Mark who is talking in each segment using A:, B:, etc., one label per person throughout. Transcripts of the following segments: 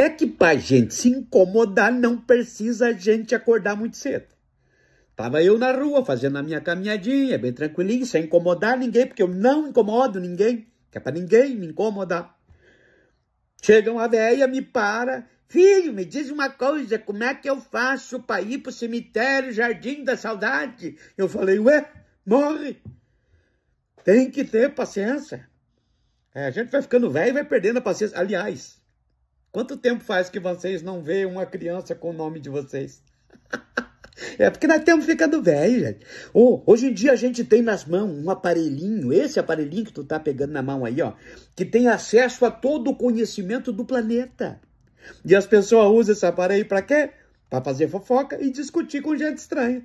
A: É que a gente se incomodar, não precisa a gente acordar muito cedo. Tava eu na rua, fazendo a minha caminhadinha, bem tranquilinho, sem incomodar ninguém, porque eu não incomodo ninguém, que é para ninguém me incomodar. Chega uma velha, me para, Filho, me diz uma coisa, como é que eu faço para ir pro cemitério Jardim da Saudade? Eu falei, ué, morre. Tem que ter paciência. É, a gente vai ficando velho e vai perdendo a paciência. Aliás, Quanto tempo faz que vocês não veem uma criança com o nome de vocês? É porque nós temos ficado velho, gente. Oh, hoje em dia a gente tem nas mãos um aparelhinho, esse aparelhinho que tu tá pegando na mão aí, ó, que tem acesso a todo o conhecimento do planeta. E as pessoas usam esse aparelho para quê? Para fazer fofoca e discutir com gente estranha.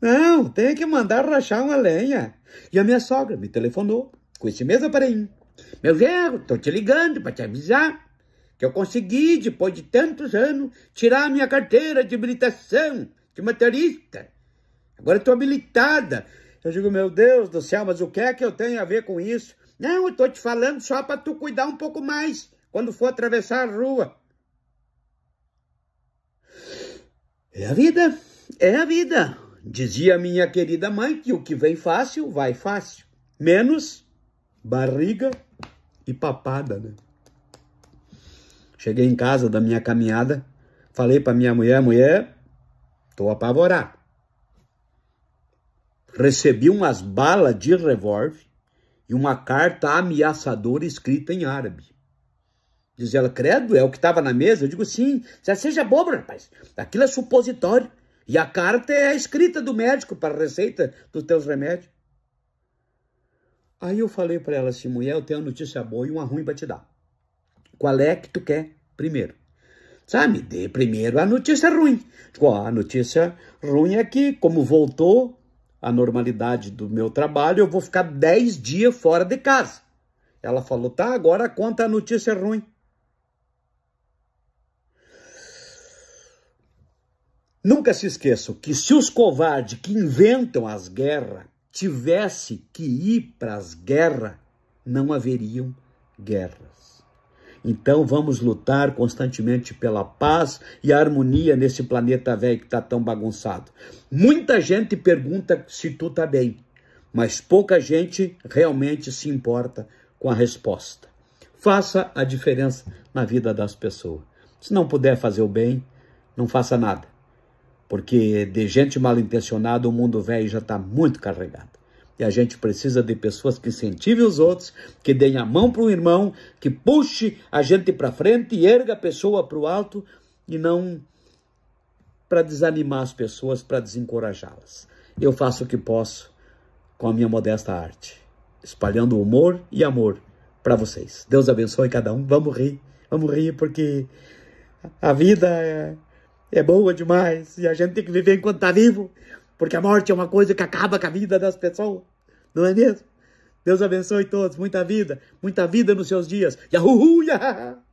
A: Não, tem que mandar rachar uma lenha. E a minha sogra me telefonou com esse mesmo aparelhinho. Meu velho, tô te ligando para te avisar que eu consegui, depois de tantos anos, tirar a minha carteira de habilitação de motorista. Agora estou habilitada. Eu digo, meu Deus do céu, mas o que é que eu tenho a ver com isso? Não, eu estou te falando só para tu cuidar um pouco mais quando for atravessar a rua. É a vida, é a vida. Dizia minha querida mãe que o que vem fácil, vai fácil. Menos barriga e papada, né? Cheguei em casa da minha caminhada, falei para minha mulher, mulher, tô apavorado. Recebi umas balas de revólver e uma carta ameaçadora escrita em árabe. Diz ela, credo, é o que estava na mesa? Eu digo, sim, já ah, seja bobo, rapaz. Aquilo é supositório. E a carta é a escrita do médico para a receita dos teus remédios. Aí eu falei para ela assim, mulher, eu tenho uma notícia boa e uma ruim para te dar qual é que tu quer primeiro. Sabe, dê primeiro a notícia ruim. Tipo, a notícia ruim é que, como voltou a normalidade do meu trabalho, eu vou ficar 10 dias fora de casa. Ela falou, tá, agora conta a notícia ruim. Nunca se esqueçam que se os covardes que inventam as guerras tivesse que ir para as guerras, não haveriam guerras. Então vamos lutar constantemente pela paz e a harmonia nesse planeta velho que está tão bagunçado. Muita gente pergunta se tu tá bem, mas pouca gente realmente se importa com a resposta. Faça a diferença na vida das pessoas. Se não puder fazer o bem, não faça nada. Porque de gente mal intencionada o mundo velho já está muito carregado. E a gente precisa de pessoas que incentivem os outros, que deem a mão para o irmão, que puxe a gente para frente e erga a pessoa para o alto e não para desanimar as pessoas, para desencorajá-las. Eu faço o que posso com a minha modesta arte, espalhando humor e amor para vocês. Deus abençoe cada um. Vamos rir, vamos rir porque a vida é, é boa demais e a gente tem que viver enquanto está vivo. Porque a morte é uma coisa que acaba com a vida das pessoas. Não é mesmo? Deus abençoe todos. Muita vida. Muita vida nos seus dias. Yahuhu! Yahoo!